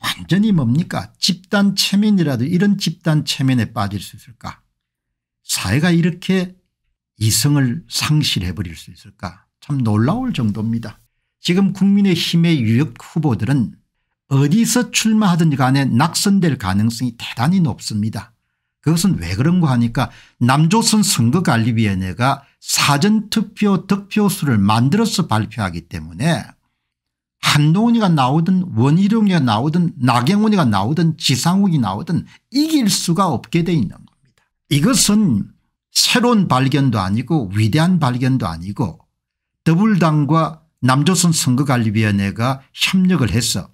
완전히 뭡니까 집단 체면이라도 이런 집단 체면에 빠질 수 있을까 사회가 이렇게 이성을 상실해버릴 수 있을까 참 놀라울 정도입니다. 지금 국민의힘의 유력 후보들은 어디서 출마하든지 간에 낙선될 가능성이 대단히 높습니다. 그것은 왜 그런가 하니까 남조선 선거관리위원회가 사전투표 득표수를 만들어서 발표하기 때문에 한동훈이가 나오든 원희룡이가 나오든 나경원이가 나오든 지상욱이 나오든 이길 수가 없게 돼 있는 겁니다. 이것은 새로운 발견도 아니고 위대한 발견도 아니고 더불당과 남조선 선거관리위원회가 협력을 해서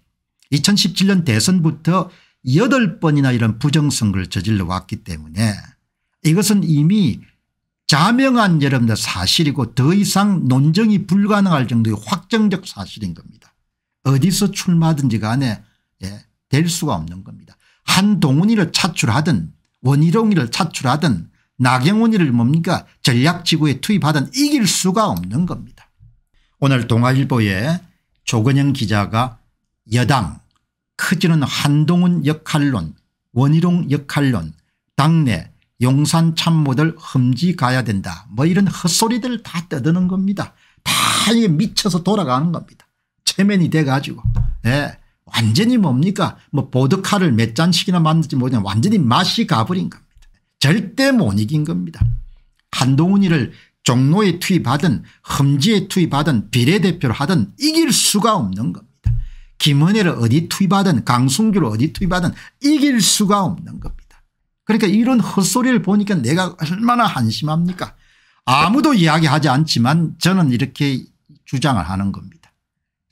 2017년 대선부터 8번이나 이런 부정선거를 저질러 왔기 때문에 이것은 이미 자명한 여러분들 사실이고 더 이상 논쟁이 불가능할 정도의 확정적 사실인 겁니다. 어디서 출마든지 간에 예, 될 수가 없는 겁니다. 한동훈이를 차출하든 원희룡이를 차출하든 나경원이를 뭡니까 전략지구에 투입하든 이길 수가 없는 겁니다. 오늘 동아일보에 조건영 기자가 여당 크지는 한동훈 역할론 원희룡 역할론 당내 용산 참모들 험지 가야 된다 뭐 이런 헛소리들 다 떠드는 겁니다. 다 이게 미쳐서 돌아가는 겁니다. 체면이 돼가지고 예. 완전히 뭡니까 뭐 보드카를 몇 잔씩이나 만들지 모르지만 완전히 맛이 가버린 겁니다. 절대 못 이긴 겁니다. 한동훈이를 종로에 투입하든 험지에 투입하든 비례대표로 하든 이길 수가 없는 겁니다. 김은혜를 어디 투입하든 강승규를 어디 투입하든 이길 수가 없는 겁니다. 그러니까 이런 헛소리를 보니까 내가 얼마나 한심합니까 아무도 이야기하지 않지만 저는 이렇게 주장을 하는 겁니다.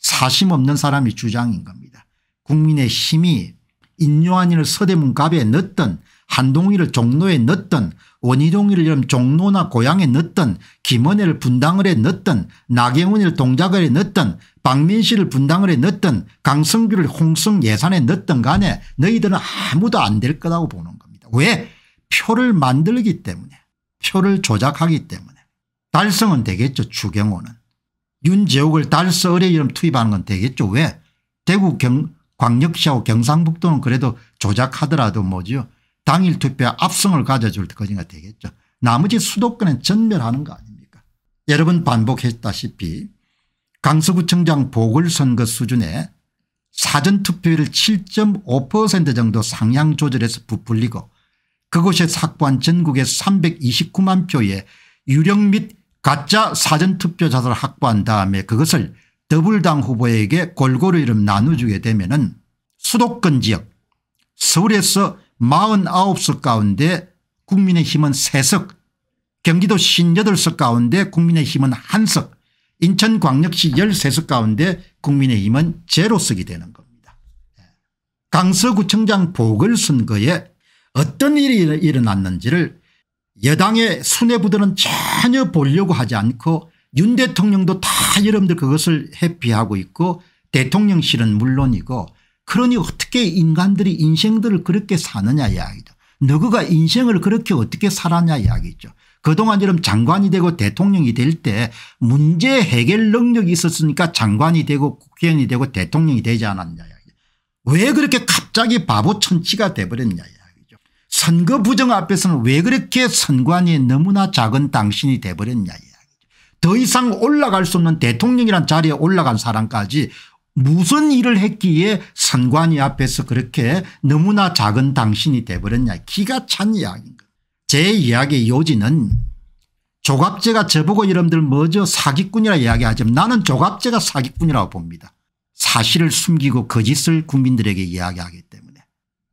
사심 없는 사람이 주장인 겁니다. 국민의 힘이 인요한이를 서대문 갑에 넣던 한동희를 종로에 넣던 원희룡이를 종로나 고향에 넣던 김은혜를 분당을 해 넣던 나경원이를 동작을 해 넣던 박민씨를 분당을 해 넣던 강성규를 홍성 예산에 넣던 간에 너희들은 아무도 안 될 거라고 보는 겁니다. 왜? 표를 만들기 때문에 표를 조작하기 때문에 달성은 되겠죠 추경호는. 윤재욱을 달서울에 이름 투입하는 건 되겠죠. 왜 대구 경 광역시하고 경상북도는 그래도 조작하더라도 뭐지요. 당일 투표에 압승을 가져줄 것인가 되겠죠. 나머지 수도권은 전멸하는 거 아닙니까 여러 분 반복했다시피 강서구청장 보궐선거 수준의 사전투표율 을7.5% 정도 상향 조절해서 부풀리고 그곳에 삭부한 전국의 329만 표의 유력 및 가짜 사전투표 자들을 확보한 다음에 그것을 더불당 후보에게 골고루 이름 나눠주게 되면 은 수도권 지역 서울에서 49석 가운데 국민의힘은 3석 경기도 5 8석 가운데 국민의힘은 1석 인천광역시 13석 가운데 국민의힘은 제로석이 되는 겁니다. 예. 강서구청장 보궐선거에 어떤 일이 일어났는지를 여당의 수뇌부들은 전혀 보려고 하지 않고 윤 대통령도 다 여러분들 그것을 회피하고 있고 대통령실은 물론이고 그러니 어떻게 인간들이 인생들을 그렇게 사느냐 이야기죠. 너그가 인생을 그렇게 어떻게 살았냐 이야기죠. 그동안 여러 장관이 되고 대통령이 될 때 문제 해결 능력이 있었으니까 장관이 되고 국회의원이 되고 대통령이 되지 않았냐. 왜 그렇게 갑자기 바보 천치가 돼버렸냐. 선거 부정 앞에서는 왜 그렇게 선관위에 너무나 작은 당신이 돼버렸냐 더 이상 올라갈 수 없는 대통령이란 자리에 올라간 사람까지 무슨 일을 했기에 선관위 앞에서 그렇게 너무나 작은 당신이 돼버렸냐 기가 찬 이야기인 것. 제 이야기의 요지는 조갑제가 저보고 여러분들 먼저 사기꾼이라 이야기하지만 나는 조갑제가 사기꾼이라고 봅니다. 사실을 숨기고 거짓을 국민들에게 이야기하기 때문에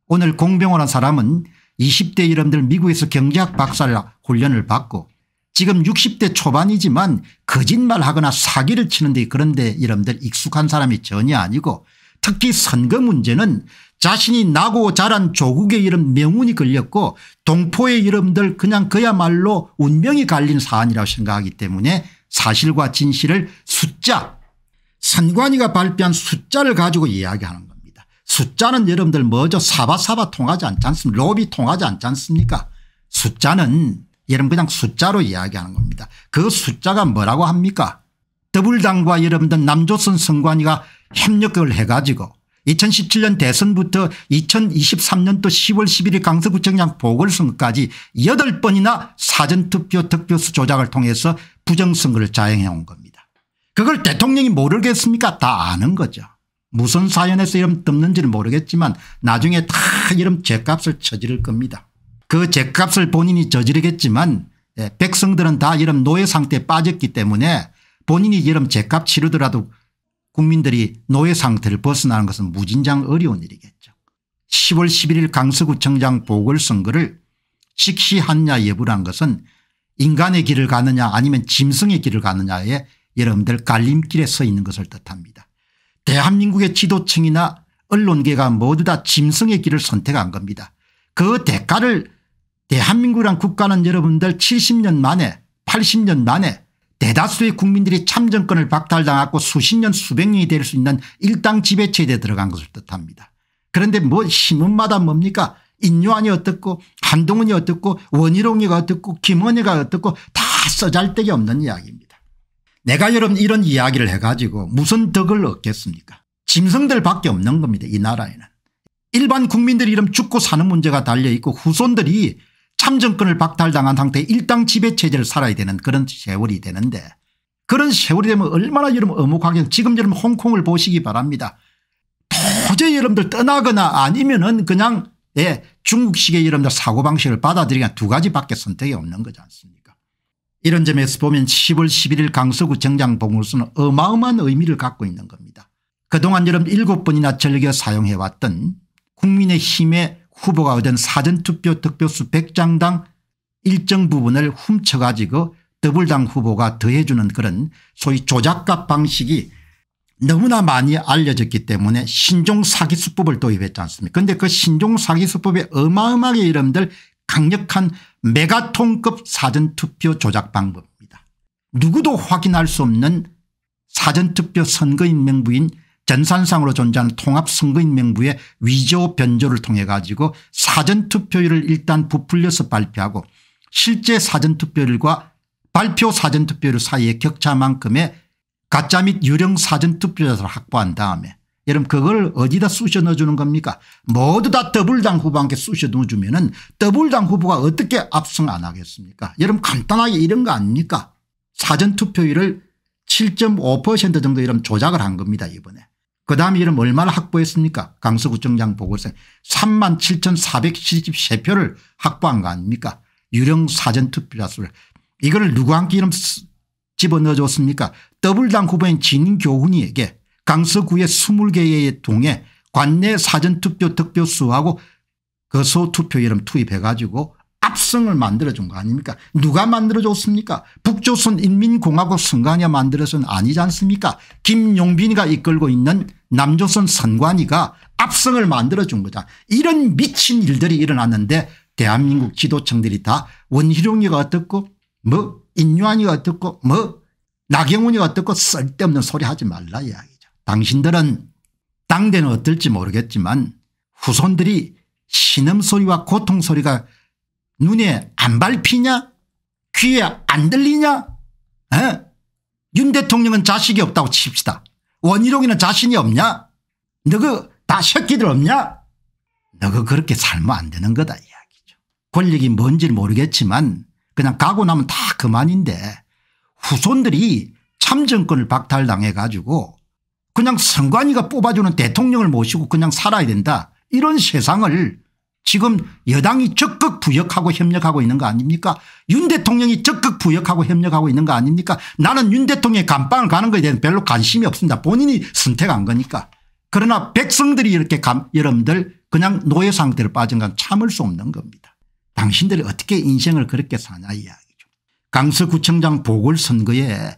오늘 공병호란 사람은 20대 이름들 미국에서 경제학 박사를 훈련을 받고 지금 60대 초반이지만 거짓말하거나 사기를 치는데 그런데 이름들 익숙한 사람이 전혀 아니고 특히 선거 문제는 자신이 나고 자란 조국의 이름 명운이 걸렸고 동포의 이름들 그냥 그야말로 운명이 갈린 사안이라고 생각하기 때문에 사실과 진실을 숫자 선관위가 발표한 숫자를 가지고 이야기하는 겁니다. 숫자는 여러분들 뭐죠 사바사바 통하지 않지 않습니까 로비 통하지 않지 않습니까 숫자는 여러분 그냥 숫자로 이야기하는 겁니다. 그 숫자가 뭐라고 합니까 더불당과 여러분들 남조선 선관위가 협력을 해가지고 2017년 대선부터 2023년도 10월 11일 강서구청장 보궐선거까지 8번이나 사전투표 득표수 조작을 통해서 부정선거를 자행해 온 겁니다. 그걸 대통령이 모르겠습니까 다 아는 거죠. 무슨 사연에서 이름 뜯는지는 모르겠지만 나중에 다 이름 죄값을 저지를 겁니다. 그 죄값을 본인이 저지르겠지만 예, 백성들은 다이름 노예 상태에 빠졌기 때문에 본인이 이름 죄값 치르더라도 국민들이 노예 상태를 벗어나는 것은 무진장 어려운 일이겠죠. 10월 11일 강서구청장 보궐선거를 직시하냐 여부란 것은 인간의 길을 가느냐 아니면 짐승의 길을 가느냐에 여러분들 갈림길에 서 있는 것을 뜻합니다. 대한민국의 지도층이나 언론계가 모두 다 짐승의 길을 선택한 겁니다. 그 대가를 대한민국이란 국가는 여러분들 70년 만에 80년 만에 대다수의 국민들이 참정권을 박탈당하고 수십 년 수백 년이 될 수 있는 일당 지배체제에 들어간 것을 뜻합니다. 그런데 뭐 신문마다 뭡니까 인요한이 어떻고 한동훈이 어떻고 원희룡이가 어떻고 김원희가 어떻고 다 써잘데기 없는 이야기입니다. 내가 여러분 이런 이야기를 해가지고 무슨 덕을 얻겠습니까 짐승들밖에 없는 겁니다 이 나라에는. 일반 국민들이 이런 죽고 사는 문제가 달려있고 후손들이 참정권을 박탈당한 상태에 일당 지배체제를 살아야 되는 그런 세월이 되는데 그런 세월이 되면 얼마나 여러분 어묵하게 지금 여러분 홍콩을 보시기 바랍니다. 도저히 여러분들 떠나거나 아니면 은 그냥 예, 중국식의 여러분들 사고방식을 받아들이거두 가지밖에 선택이 없는 거지 않습니까 이런 점에서 보면 10월 11일 강서구 정장봉우수는 어마어마한 의미를 갖고 있는 겁니다. 그동안 여름 7번이나 즐겨 사용해왔던 국민의힘의 후보가 얻은 사전투표 득표수 100장당 일정 부분을 훔쳐가지고 더블당 후보가 더해주는 그런 소위 조작값 방식이 너무나 많이 알려졌기 때문에 신종 사기수법을 도입했지 않습니까 그런데 그 신종 사기수법에 어마어마하게 이름들 강력한 메가톤급 사전투표 조작 방법입니다. 누구도 확인할 수 없는 사전투표 선거인명부인 전산상으로 존재하는 통합선거인명부의 위조 변조를 통해 가지고 사전투표율을 일단 부풀려서 발표하고 실제 사전투표율과 발표 사전투표율 사이의 격차만큼의 가짜 및 유령 사전투표자를 확보한 다음에 여러분 그걸 어디다 쑤셔 넣어주는 겁니까 모두 다 더블당 후보한테 쑤셔 넣어주면 은 더블당 후보가 어떻게 압승 안 하겠습니까 여러분 간단하게 이런 거 아닙니까 사전투표율을 7.5% 정도 이런 조작을 한 겁니다 이번에. 그 다음에 이런 얼마를 확보했습니까 강서구청장 보궐선 3 7473표를 확보한 거 아닙니까 유령 사전투표자 수를 이걸 누구한테 이름 집어넣어줬습니까 더블당 후보인 진교훈이에게 강서구의 20개의 동에 관내 사전투표 득표수하고 거소투표 그 이름 투입해 가지고 압승을 만들어준 거 아닙니까 누가 만들어줬습니까 북조선인민공화국 선관위가 만들어서는 아니지 않습니까 김용빈이가 이끌고 있는 남조선 선관위가 압승을 만들어준 거다 이런 미친 일들이 일어났는데 대한민국 지도층들이 다 원희룡이가 어떻고 뭐 인유한이가 어떻고 뭐 나경원이가 어떻고 쓸데없는 소리 하지 말라 이야기 당신들은 당대는 어떨지 모르겠지만 후손들이 신음소리와 고통소리가 눈에 안 밟히냐 귀에 안 들리냐 에? 윤 대통령은 자식이 없다고 칩시다. 원희룡이는 자신이 없냐 너그 다 새끼들 없냐 너그 그렇게 살면 안 되는 거다 이야기죠. 권력이 뭔지를 모르겠지만 그냥 가고 나면 다 그만인데 후손들이 참정권을 박탈당해 가지고 그냥 선관위가 뽑아주는 대통령을 모시고 그냥 살아야 된다. 이런 세상을 지금 여당이 적극 부역하고 협력하고 있는 거 아닙니까 윤 대통령이 적극 부역하고 협력하고 있는 거 아닙니까 나는 윤 대통령의 감방을 가는 거에 대해서 별로 관심이 없습니다. 본인이 선택한 거니까. 그러나 백성들이 이렇게 감, 여러분들 그냥 노예 상태로 빠진 건 참을 수 없는 겁니다. 당신들이 어떻게 인생을 그렇게 사냐 이야기죠. 강서구청장 보궐선거에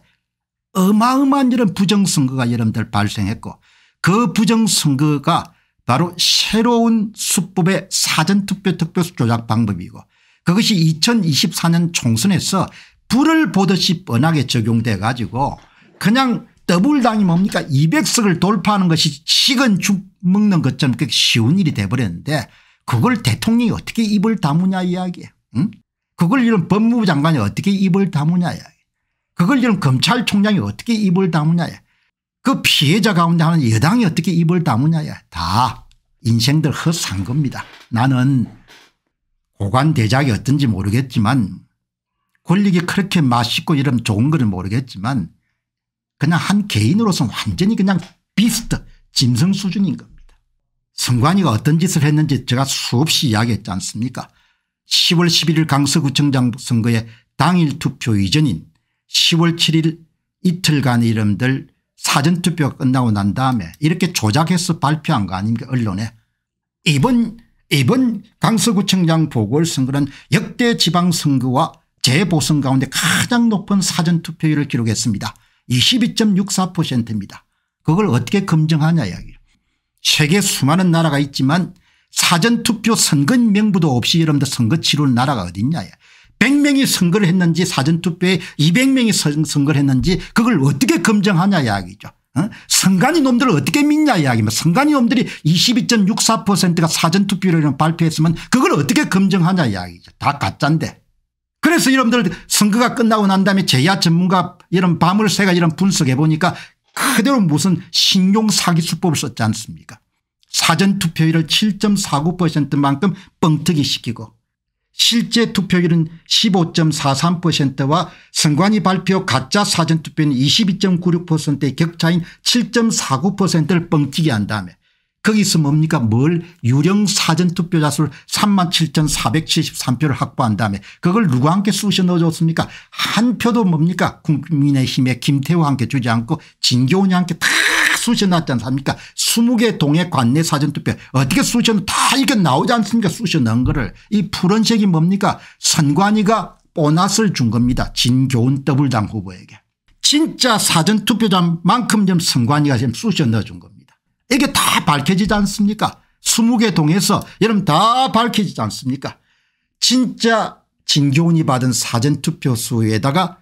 어마어마한 이런 부정선거가 여러분들 발생했고 그 부정선거가 바로 새로운 수법의 사전투표특별수 조작 방법이고 그것이 2024년 총선에서 불을 보듯이 뻔하게 적용돼 가지고 그냥 더블당이 뭡니까 200석을 돌파하는 것이 식은 죽 먹는 것처럼 그렇게 쉬운 일이 돼버렸는데 그걸 대통령이 어떻게 입을 다무냐 이야기예요. 응? 그걸 이런 법무부 장관이 어떻게 입을 다무냐 이야기 그걸 지금 검찰총장이 어떻게 입을 담으냐에그 피해자 가운데 하는 여당이 어떻게 입을 담으냐에다 인생들 허산 겁니다. 나는 고관대작이 어떤지 모르겠지만 권력이 그렇게 맛있고 이런 좋은 건 모르겠지만 그냥 한 개인으로서는 완전히 그냥 비스트 짐승 수준인 겁니다. 성관이가 어떤 짓을 했는지 제가 수없이 이야기했지 않습니까 10월 11일 강서구청장 선거에 당일 투표 이전인 10월 7일 이틀간의 이름들 사전투표가 끝나고 난 다음에 이렇게 조작해서 발표한 거 아닙니까 언론에 이번 이번 강서구청장 보궐선거는 역대 지방선거와 재보선 가운데 가장 높은 사전투표율을 기록했습니다. 22.64%입니다. 그걸 어떻게 검증하냐 이야기 세계 수많은 나라가 있지만 사전투표 선거 명부도 없이 여러분들 선거 치르는 나라가 어딨냐 100명이 선거를 했는지 사전투표에 200명이 선거를 했는지 그걸 어떻게 검증하냐 이야기죠. 어? 선관위 놈들을 어떻게 믿냐 이야기입니다. 선관위 놈들이 22.64%가 사전투표를 발표했으면 그걸 어떻게 검증하냐 이야기죠. 다 가짠데. 그래서 여러분들 선거가 끝나고 난 다음에 제야 전문가 이런 밤을새가 이런 분석해 보니까 그대로 무슨 신용사기 수법을 썼지 않습니까 사전투표율을 7.49%만큼 뻥튀기 시키고 실제 투표율은 15.43%와 선관위 발표 가짜 사전투표는 22.96%의 격차인 7.49%를 뻥튀기 한 다음에 거기서 뭡니까 뭘 유령 사전투표자 수를 37,473표를 확보한 다음에 그걸 누구와 함께 쑤셔 넣어줬습니까 한 표도 뭡니까 국민의힘의 김태호와 함께 주지 않고 진교훈이 함께 다 쑤셔놨지 않습니까 20개 동의 관내 사전투표 어떻게 수 쑤셔면 다 이게 렇 나오지 않습니까 쑤셔넣은 거를 이 푸른색이 뭡니까 선관위가 보너스를 준 겁니다 진교훈 더블당 후보에게 진짜 사전투표장만큼좀 선관위가 지금 쑤셔넣어 준 겁니다 이게 다 밝혀지지 않습니까 20개 동에서 여러분 다 밝혀지지 않습니까 진짜 진교훈이 받은 사전투표 수에다가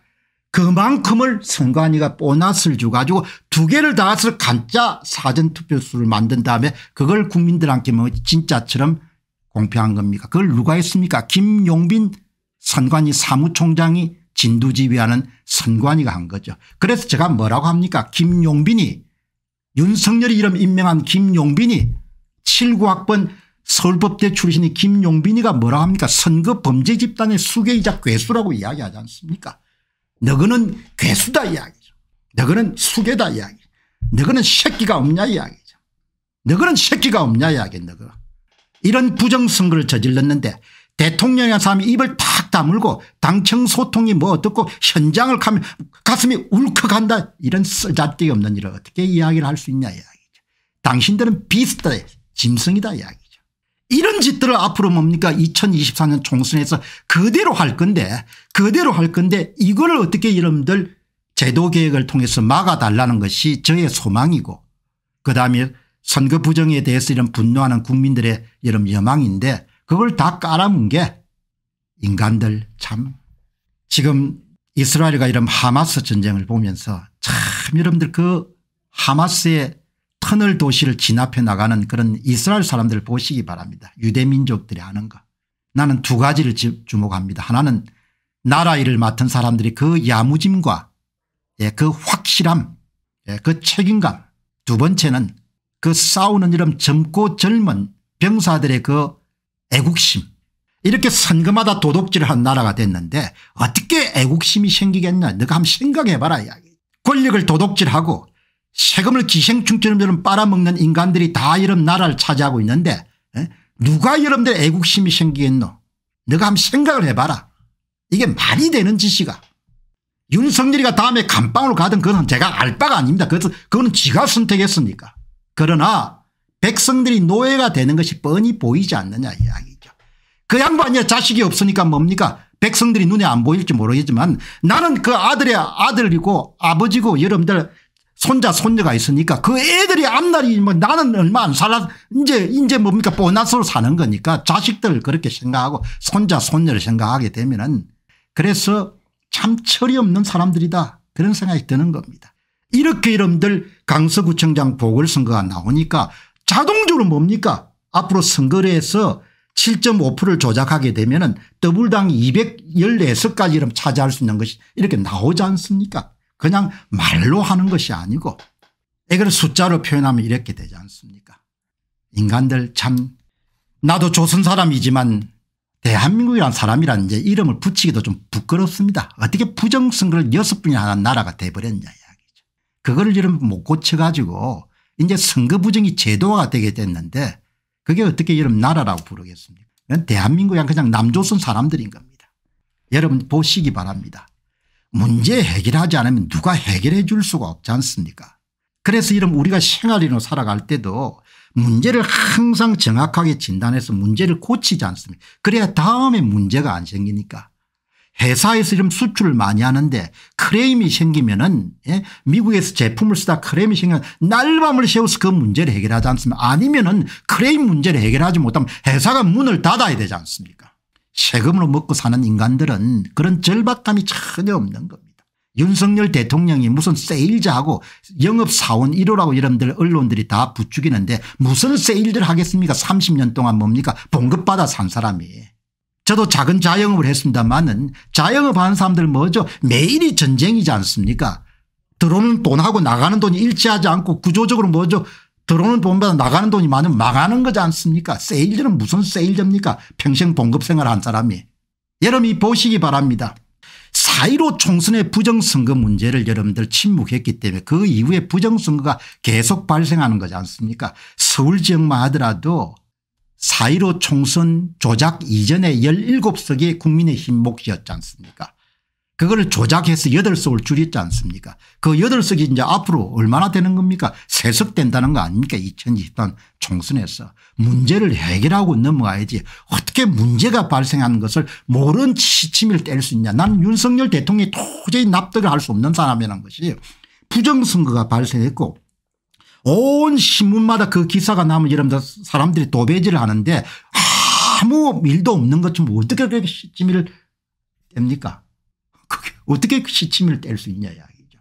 그만큼을 선관위가 보너스를 줘가지고 두 개를 다 해서 가짜 사전투표수를 만든 다음에 그걸 국민들한테 뭐 진짜처럼 공표한 겁니까 그걸 누가 했습니까 김용빈 선관위 사무총장이 진두지휘하는 선관위가 한 거죠. 그래서 제가 뭐라고 합니까 김용빈이 윤석열이 이름 임명한 김용빈이 7구학번 서울법대 출신이 김용빈이가 뭐라 고 합니까 선거 범죄 집단의 수괴이자 괴수라고 이야기하지 않습니까 너그는 괴수다 이야기죠. 너그는 수개다 이야기. 너그는 새끼가 없냐 이야기죠. 너그는 새끼가 없냐 이야기 너그. 이런 부정선거를 저질렀는데 대통령이 사람이 입을 탁 다물고 당청소통이 뭐 어떻고 현장을 가면 가슴이 울컥한다 이런 쓰잘데 없는 일을 어떻게 이야기를 할 수 있냐 이야기죠. 당신들은 비슷해 짐승이다 이야기. 이런 짓들을 앞으로 뭡니까 2024년 총선에서 그대로 할 건데 그대로 할 건데 이거를 어떻게 여러분들 제도 개혁을 통해서 막아달라는 것이 저의 소망이고 그다음에 선거 부정에 대해서 이런 분노하는 국민들의 이런 여망인데 그걸 다 깔아문 게 인간들 참 지금 이스라엘과 이런 하마스 전쟁을 보면서 참 여러분들 그 하마스의 터널 도시를 진압해 나가는 그런 이스라엘 사람들 을 보시기 바랍니다. 유대민족들이 하는 것. 나는 두 가지를 주목합니다. 하나는 나라 일을 맡은 사람들이 그 야무짐과 예, 그 확실함 예, 그 책임감 두 번째는 그 싸우는 이름 젊고 젊은 병사들의 그 애국심 이렇게 선거마다 도둑질한 나라가 됐는데 어떻게 애국심이 생기겠냐 네가 한번 생각해봐라 권력을 도둑질하고 세금을 기생충처럼 빨아먹는 인간들이 다 이런 나라를 차지하고 있는데 누가 여러분들 애국심이 생기겠노 너가 한번 생각을 해봐라 이게 말이 되는 짓이가 윤석열이가 다음에 감방으로 가든 그건 제가 알 바가 아닙니다 그것은 지가 선택했으니까 그러나 백성들이 노예가 되는 것이 뻔히 보이지 않느냐 이야기죠 그 양반이 자식이 없으니까 뭡니까 백성들이 눈에 안 보일지 모르겠지만 나는 그 아들의 아들이고 아버지고 여러분들 손자 손녀가 있으니까 그 애들이 앞날이 뭐 나는 얼마 안 살아 이제 이제 뭡니까 보너스로 사는 거니까 자식들 그렇게 생각하고 손자 손녀를 생각하게 되면은 그래서 참 철이 없는 사람들이다 그런 생각이 드는 겁니다. 이렇게 이름들 강서구청장 보궐선거가 나오니까 자동적으로 뭡니까 앞으로 선거를해서 7.5%를 조작하게 되면 은더블당 214석까지 이름 차지할 수 있는 것이 이렇게 나오지 않습니까 그냥 말로 하는 것이 아니고 이걸 숫자로 표현하면 이렇게 되지 않습니까 인간들 참 나도 조선 사람이지만 대한민국이란 사람이란 이제 이름을 붙이기도 좀 부끄럽습니다. 어떻게 부정선거를 여섯 분이 하는 나라가 돼버렸냐 이야기죠. 그거를 이름 못 고쳐가지고 이제 선거 부정이 제도화가 되게 됐는데 그게 어떻게 이름 나라라고 부르겠습니까 대한민국이 그냥 남조선 사람들인 겁니다. 여러분 보시기 바랍니다. 문제 해결하지 않으면 누가 해결해 줄 수가 없지 않습니까 그래서 이런 우리가 생활인으로 살아갈 때도 문제를 항상 정확하게 진단해서 문제를 고치지 않습니까 그래야 다음에 문제가 안 생기니까 회사에서 이런 수출을 많이 하는데 크레임이 생기면은 예? 미국에서 제품을 쓰다 크레임이 생기면 날밤을 새워서 그 문제를 해결하지 않습니까 아니면은 크레임 문제를 해결하지 못하면 회사가 문을 닫아야 되지 않습니까 세금으로 먹고 사는 인간들은 그런 절박감이 전혀 없는 겁니다. 윤석열 대통령이 무슨 세일즈하고 영업사원 1호라고 여러분들 언론들이 다 부추기는데 무슨 세일즈를 하겠습니까 30년 동안 뭡니까 봉급받아 산 사람이. 저도 작은 자영업을 했습니다마는 자영업 하는 사람들 뭐죠 매일이 전쟁이지 않습니까 들어오는 돈하고 나가는 돈이 일치하지 않고 구조적으로 뭐죠 들어오는 돈보다 나가는 돈이 많으면 망하는 거지 않습니까 세일즈는 무슨 세일즈입니까 평생 봉급 생활한 사람이 여러분이 보시기 바랍니다. 4.15 총선의 부정선거 문제를 여러분들 침묵했기 때문에 그 이후에 부정선거가 계속 발생하는 거지 않습니까 서울 지역만 하더라도 4.15 총선 조작 이전에 17석의 국민의힘 몫이었지 않습니까 그걸 조작해서 여덟 석을 줄였지 않습니까 그 여덟 석이 이제 앞으로 얼마나 되는 겁니까 세석 된다는 거 아닙니까 2023 총선에서 문제를 해결하고 넘어가야지 어떻게 문제가 발생하는 것을 모른 시침을 뗄 수 있냐 난 윤석열 대통령이 도저히 납득을 할 수 없는 사람이라는 것이 부정선거가 발생했고 온 신문마다 그 기사가 나면 여러분들 사람들이 도배질을 하는데 아무 일도 없는 것처럼 어떻게 그렇게 시침을 뗍니까 어떻게 시침을 뗄 수 있냐 이야기죠.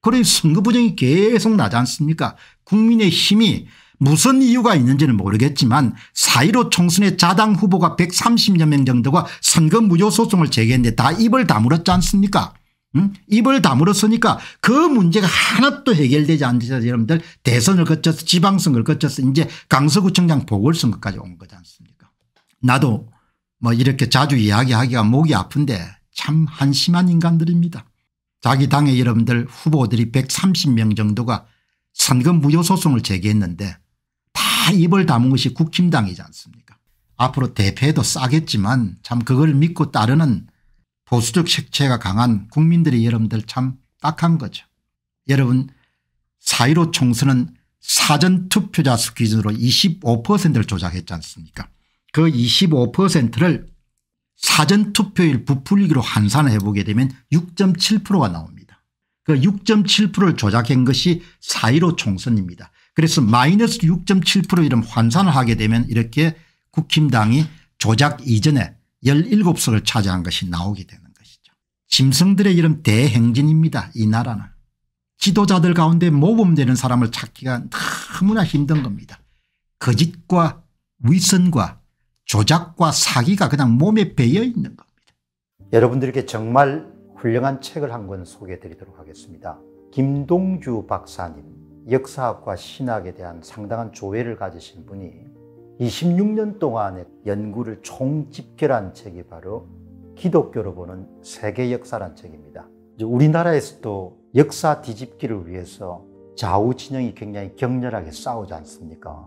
그래 선거 부정이 계속 나지 않습니까 국민의 힘이 무슨 이유가 있는지는 모르겠지만 4.15 총선에 자당 후보가 130여 명 정도가 선거 무효 소송을 제기했는데 다 입을 다물었지 않습니까 음? 입을 다물었으니까 그 문제가 하나도 해결되지 않으셔서 여러분들 대선을 거쳐서 지방선거를 거쳐서 이제 강서구청장 보궐선거까지 온 거지 않습니까 나도 뭐 이렇게 자주 이야기하기가 목이 아픈데 참 한심한 인간들입니다. 자기 당의 여러분들 후보들이 130명 정도가 선거 무효 소송을 제기했는데 다 입을 다문 것이 국힘당이지 않습니까 앞으로 대패도 싸겠지만 참 그걸 믿고 따르는 보수적 색채가 강한 국민들이 여러분들 참 딱한 거죠. 여러분 4.15 총선은 사전투표자 수 기준으로 25%를 조작했지 않습니까 그 25%를 사전투표일 부풀리기로 환산해 보게 되면 6.7%가 나옵니다. 그 6.7%를 조작한 것이 4.15 총선입니다. 그래서 마이너스 6.7% 이런 환산을 하게 되면 이렇게 국힘당이 조작 이전에 17석을 차지한 것이 나오게 되는 것이죠. 짐승들의 이름 대행진입니다. 이 나라는. 지도자들 가운데 모범되는 사람을 찾기가 너무나 힘든 겁니다. 거짓과 위선과 조작과 사기가 그냥 몸에 배어 있는 겁니다. 여러분들에게 정말 훌륭한 책을 한 권 소개해 드리도록 하겠습니다. 김동주 박사님, 역사학과 신학에 대한 상당한 조회를 가지신 분이 26년 동안의 연구를 총집결한 책이 바로 기독교로 보는 세계 역사란 책입니다. 우리나라에서도 역사 뒤집기를 위해서 좌우 진영이 굉장히 격렬하게 싸우지 않습니까?